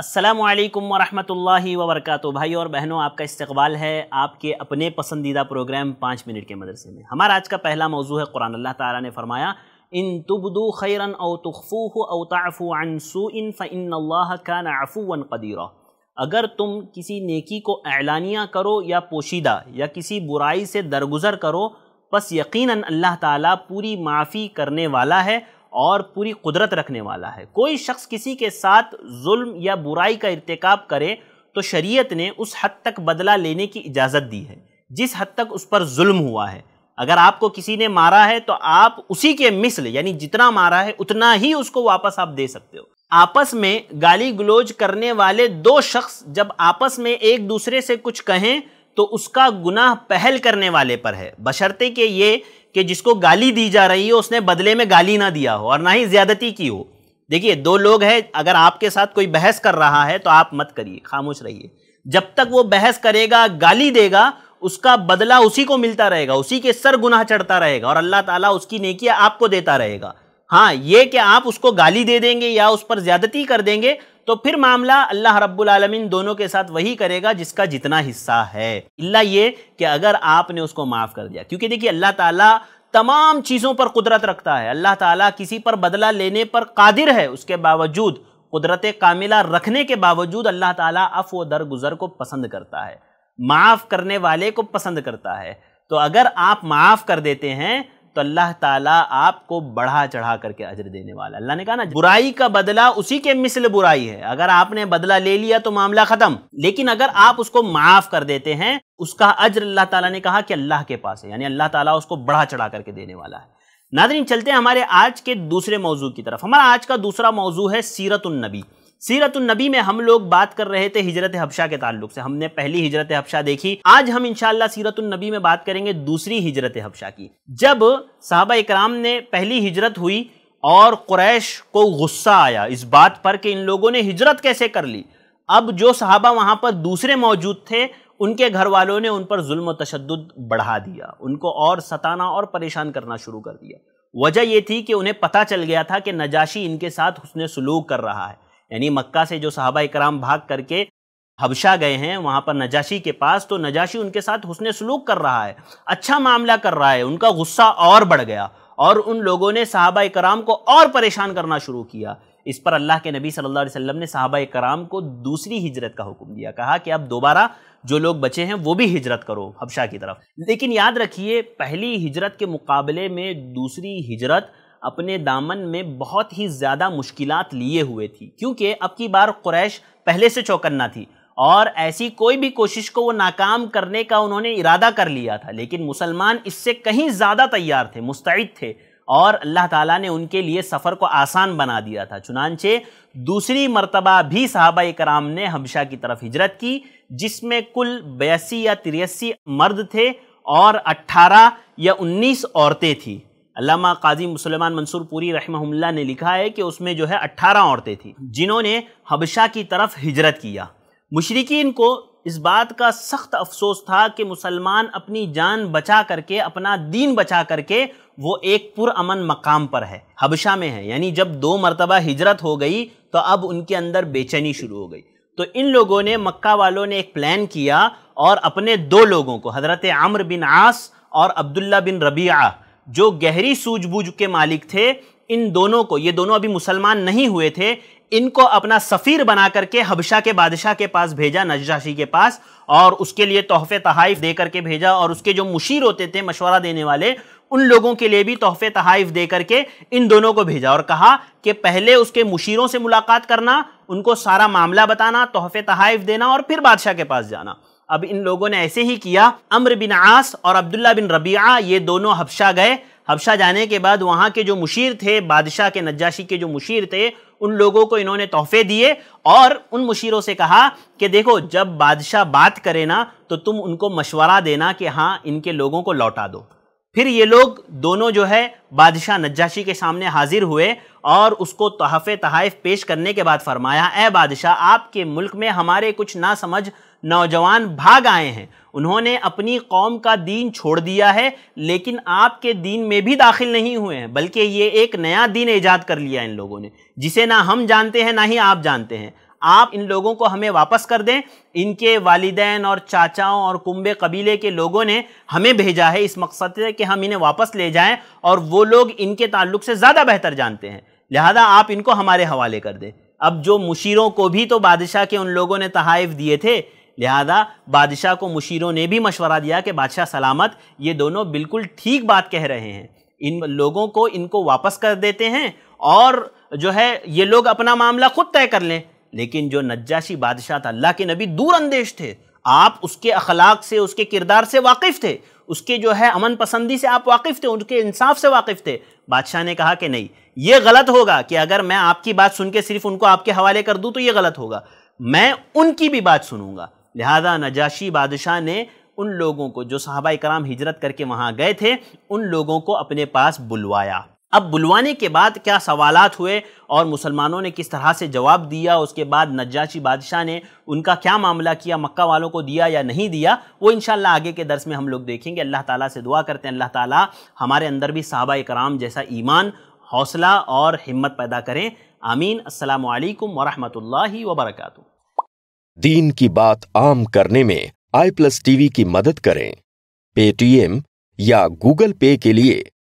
असलम वरहमल वबरक भाई और बहनों आपका इस्तकबाल है आपके अपने पसंदीदा प्रोग्राम पाँच मिनट के मदरसे में हमारा आज का पहला मौजू है कुरान अल्लाह ताला ने फरमाया इन तुबदु खैरन औ तखफ़ू अव ताफ़ू इन फ़िन का नफ़ून कदीर अगर तुम किसी नेकी को एलानिया करो या पोशीदा या किसी बुराई से दरगुजर करो बस यकीनन अल्लाह ताला पूरी माफ़ी करने वाला है और पूरी कुदरत रखने वाला है कोई शख्स किसी के साथ जुल्म या बुराई का इरतकब करे तो शरीयत ने उस हद तक बदला लेने की इजाज़त दी है जिस हद तक उस पर जुल्म हुआ है अगर आपको किसी ने मारा है तो आप उसी के मिसल यानी जितना मारा है उतना ही उसको वापस आप दे सकते हो आपस में गाली गलोज करने वाले दो शख्स जब आपस में एक दूसरे से कुछ कहें तो उसका गुनाह पहल करने वाले पर है बशर्ते कि ये कि जिसको गाली दी जा रही हो उसने बदले में गाली ना दिया हो और ना ही ज़्यादती की हो देखिए दो लोग हैं अगर आपके साथ कोई बहस कर रहा है तो आप मत करिए खामोश रहिए जब तक वो बहस करेगा गाली देगा उसका बदला उसी को मिलता रहेगा उसी के सर गुनाह चढ़ता रहेगा और अल्लाह ताला उसकी नेकिया आपको देता रहेगा हाँ ये कि आप उसको गाली दे देंगे या उस पर ज्यादती कर देंगे तो फिर मामला अल्लाह रब्बुल आलमीन दोनों के साथ वही करेगा जिसका जितना हिस्सा है इल्ला ये कि अगर आपने उसको माफ़ कर दिया क्योंकि देखिए अल्लाह ताला तमाम चीज़ों पर कुदरत रखता है अल्लाह ताला किसी पर बदला लेने पर कादिर है उसके बावजूद कुदरत कामिला रखने के बावजूद अल्लाह ताला अफ व दरगुजर को पसंद करता है माफ़ करने वाले को पसंद करता है तो अगर आप माफ़ कर देते हैं तो अल्लाह ताला आपको बढ़ा चढ़ा करके अजर देने वाला अल्लाह ने कहा ना बुराई का बदला उसी के मिसल बुराई है अगर आपने बदला ले लिया तो मामला खत्म लेकिन अगर आप उसको माफ कर देते हैं उसका अजर अल्लाह ताला ने कहा कि अल्लाह के पास है यानी अल्लाह ताला उसको बढ़ा चढ़ा करके देने वाला है नादरीन चलते हैं हमारे आज के दूसरे मौजू की तरफ हमारा आज का दूसरा मौजू है सीरतुलनबी सीरतुलनबी में हम लोग बात कर रहे थे हिजरत हबशा के ताल्लुक से हमने पहली हिजरत हबशा देखी आज हम इनशाला सीरतुलनबी में बात करेंगे दूसरी हिजरत हबशा की जब साहबा इकराम ने पहली हिजरत हुई और क्रैश को गुस्सा आया इस बात पर कि इन लोगों ने हिजरत कैसे कर ली अब जो साहबा वहां पर दूसरे मौजूद थे उनके घर वालों ने उन पर जुल्म तशद बढ़ा दिया उनको और सताना और परेशान करना शुरू कर दिया वजह यह थी कि उन्हें पता चल गया था कि नजाशी इनके साथ उसने सलूक कर रहा है यानी मक्का से जो साहबा कराम भाग करके हबशा गए हैं वहाँ पर नजाशी के पास तो नजाशी उनके साथ हुसन सलूक कर रहा है अच्छा मामला कर रहा है उनका गुस्सा और बढ़ गया और उन लोगों ने साहबा कराम को और परेशान करना शुरू किया इस पर अल्लाह के नबी सल्लल्लाहु अलैहि वसल्लम ने साहबा कराम को दूसरी हिजरत का हुक्म दिया कहा कि अब दोबारा जो लोग बचे हैं वो भी हिजरत करो हबशा की तरफ लेकिन याद रखिए पहली हिजरत के मुकाबले में दूसरी हिजरत अपने दामन में बहुत ही ज़्यादा मुश्किल लिए हुए थी क्योंकि अब की बार क्रैश पहले से चौकन्ना थी और ऐसी कोई भी कोशिश को वो नाकाम करने का उन्होंने इरादा कर लिया था लेकिन मुसलमान इससे कहीं ज़्यादा तैयार थे मुस्तैद थे और अल्लाह ताला ने उनके लिए सफ़र को आसान बना दिया था चुनानचे दूसरी मरतबा भी साहबा कराम ने हमशा की तरफ हिजरत की जिसमें कुल बयासी या तिरसी मर्द थे और 18 या 19 औरतें थीं अलामा काजी मुसलमान मंसूर पूरी रहमहुल्ला ने लिखा है कि उसमें जो है अट्ठारह औरतें थीं जिन्होंने हबशा की तरफ हिजरत किया मुशरकिन को इस बात का सख्त अफसोस था कि मुसलमान अपनी जान बचा करके अपना दीन बचा करके वो एक पुरान मकाम पर है हबशा में है यानी जब दो मरतबा हिजरत हो गई तो अब उनके अंदर बेचैनी शुरू हो गई तो इन लोगों ने मक्का वालों ने एक प्लान किया और अपने दो लोगों को हज़रत आम्र बिन आस और अब्दुल्ला बिन रबिया जो गहरी सूझबूझ के मालिक थे इन दोनों को ये दोनों अभी मुसलमान नहीं हुए थे इनको अपना सफ़ीर बना करके हबशा के बादशाह के पास भेजा नजराशी के पास और उसके लिए तोहफे तहाइफ दे करके भेजा और उसके जो मुशीर होते थे मशवरा देने वाले उन लोगों के लिए भी तोहफे तहाइफ दे करके इन दोनों को भेजा और कहा कि पहले उसके मुशीरों से मुलाकात करना उनको सारा मामला बताना तोहफे तहाइफ देना और फिर बादशाह के पास जाना अब इन लोगों ने ऐसे ही किया अम्र बिन आस और अब्दुल्ला बिन रबिया ये दोनों हबशा गए हबशा जाने के बाद वहाँ के जो मुशीर थे बादशाह के नज्जाशी के जो मुशीर थे उन लोगों को इन्होंने तोहफे दिए और उन मुशीरों से कहा कि देखो जब बादशाह बात करे ना तो तुम उनको मशवरा देना कि हाँ इनके लोगों को लौटा दो फिर ये लोग दोनों जो है बादशाह नज्जाशी के सामने हाजिर हुए और उसको तहफ़ तहफ़ पेश करने के बाद फरमाया ए बादशाह आपके मुल्क में हमारे कुछ ना समझ नौजवान भाग आए हैं उन्होंने अपनी कौम का दीन छोड़ दिया है लेकिन आपके दीन में भी दाखिल नहीं हुए हैं बल्कि ये एक नया दीन ईजाद कर लिया इन लोगों ने जिसे ना हम जानते हैं ना ही आप जानते हैं आप इन लोगों को हमें वापस कर दें इनके वालदेन और चाचाओं और कुंबे कबीले के लोगों ने हमें भेजा है इस मकसद से कि हम इन्हें वापस ले जाएं और वो लोग इनके ताल्लुक से ज़्यादा बेहतर जानते हैं लिहाजा आप इनको हमारे हवाले कर दें अब जो मुशीरों को भी तो बादशाह के उन लोगों ने तहाइफ दिए थे लिहाजा बादशाह को मुशीरों ने भी मशवरा दिया कि बादशाह सलामत ये दोनों बिल्कुल ठीक बात कह रहे हैं इन लोगों को इनको वापस कर देते हैं और जो है ये लोग अपना मामला खुद तय कर लें लेकिन जो नज्जाशी बादशाह था अल्लाह के नबी दूर अंदेश थे आप उसके अखलाक से उसके किरदार से वाकिफ़ थे उसके जो है अमन पसंदी से आप वाकिफ़ थे उनके इंसाफ से वाकिफ़ थे बादशाह ने कहा कि नहीं ये गलत होगा कि अगर मैं आपकी बात सुन के सिर्फ उनको आपके हवाले कर दूँ तो ये गलत होगा मैं उनकी भी बात सुनूंगा लिहाजा नजाशी बादशाह ने उन लोगों को जो साहबा कराम हिजरत करके वहाँ गए थे उन लोगों को अपने पास बुलवाया अब बुलवाने के बाद क्या सवालात हुए और मुसलमानों ने किस तरह से जवाब दिया उसके बाद नज्जाची बादशाह ने उनका क्या मामला किया मक्का वालों को दिया या नहीं दिया वो इन आगे के दर्स में हम लोग देखेंगे अल्लाह ताला से दुआ करते हैं अल्लाह ताला हमारे अंदर भी साहबा कराम जैसा ईमान हौसला और हिम्मत पैदा करें आमीन असलकम वरम वबरक दीन की बात आम करने में आई प्लस टी की मदद करें पेटीएम या गूगल पे के लिए